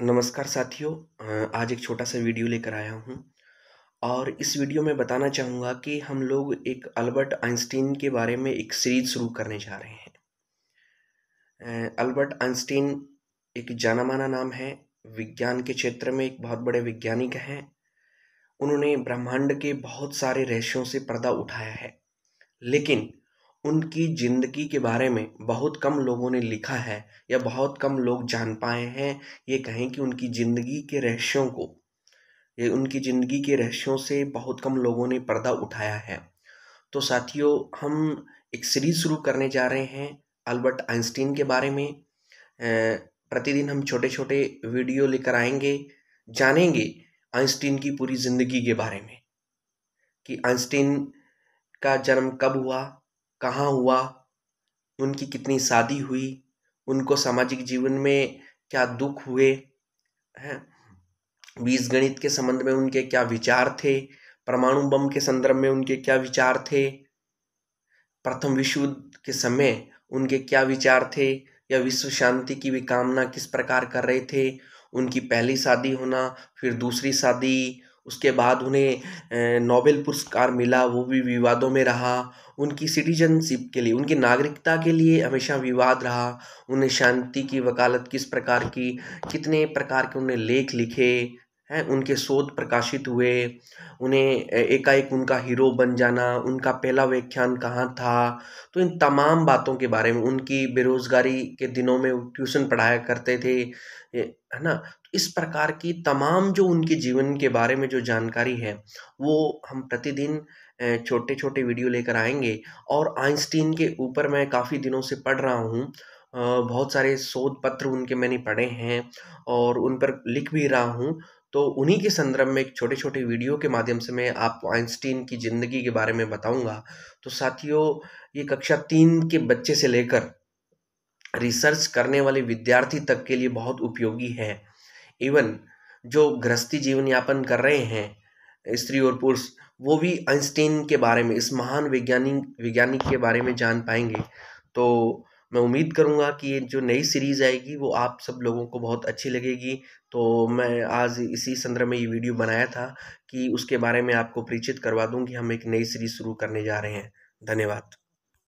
नमस्कार साथियों आज एक छोटा सा वीडियो लेकर आया हूँ और इस वीडियो में बताना चाहूँगा कि हम लोग एक अल्बर्ट आइंस्टीन के बारे में एक सीरीज शुरू करने जा रहे हैं अल्बर्ट आइंस्टीन एक जाना माना नाम है विज्ञान के क्षेत्र में एक बहुत बड़े वैज्ञानिक हैं उन्होंने ब्रह्मांड के बहुत सारे रहस्यों से पर्दा उठाया है लेकिन उनकी ज़िंदगी के बारे में बहुत कम लोगों ने लिखा है या बहुत कम लोग जान पाए हैं ये कहें कि उनकी ज़िंदगी के रहस्यों को ये उनकी ज़िंदगी के रहस्यों से बहुत कम लोगों ने पर्दा उठाया है तो साथियों हम एक सीरीज़ शुरू करने जा रहे हैं अल्बर्ट आइंस्टीन के बारे में प्रतिदिन हम छोटे छोटे वीडियो लेकर आएंगे जानेंगे आइंस्टीन की पूरी ज़िंदगी के बारे में कि आइंस्टीन का जन्म कब हुआ कहाँ हुआ उनकी कितनी शादी हुई उनको सामाजिक जीवन में क्या दुख हुए हैं बीज गणित के संबंध में उनके क्या विचार थे परमाणु बम के संदर्भ में उनके क्या विचार थे प्रथम विश्व युद्ध के समय उनके क्या विचार थे या विश्व शांति की भी कामना किस प्रकार कर रहे थे उनकी पहली शादी होना फिर दूसरी शादी उसके बाद उन्हें नोबेल पुरस्कार मिला वो भी विवादों में रहा उनकी सिटीजनशिप के लिए उनकी नागरिकता के लिए हमेशा विवाद रहा उन्हें शांति की वकालत किस प्रकार की कितने प्रकार के उन्हें लेख लिखे हैं उनके शोध प्रकाशित हुए उन्हें एकाएक उनका हीरो बन जाना उनका पहला व्याख्यान कहाँ था तो इन तमाम बातों के बारे में उनकी बेरोज़गारी के दिनों में ट्यूशन पढ़ाया करते थे है ना तो इस प्रकार की तमाम जो उनके जीवन के बारे में जो जानकारी है वो हम प्रतिदिन छोटे छोटे वीडियो लेकर आएंगे और आइंस्टीन के ऊपर मैं काफ़ी दिनों से पढ़ रहा हूँ बहुत सारे शोध पत्र उनके मैंने पढ़े हैं और उन पर लिख भी रहा हूँ तो उन्हीं के संदर्भ में एक छोटे छोटे वीडियो के माध्यम से मैं आप आइंस्टीन की ज़िंदगी के बारे में बताऊंगा तो साथियों ये कक्षा तीन के बच्चे से लेकर रिसर्च करने वाले विद्यार्थी तक के लिए बहुत उपयोगी है इवन जो गृहस्थी जीवन यापन कर रहे हैं स्त्री और पुरुष वो भी आइंस्टीन के बारे में इस महान वैज्ञानिक वैज्ञानिक के बारे में जान पाएंगे तो मैं उम्मीद करूँगा कि ये जो नई सीरीज़ आएगी वो आप सब लोगों को बहुत अच्छी लगेगी तो मैं आज इसी संदर्भ में ये वीडियो बनाया था कि उसके बारे में आपको परिचित करवा दूँ कि हम एक नई सीरीज़ शुरू करने जा रहे हैं धन्यवाद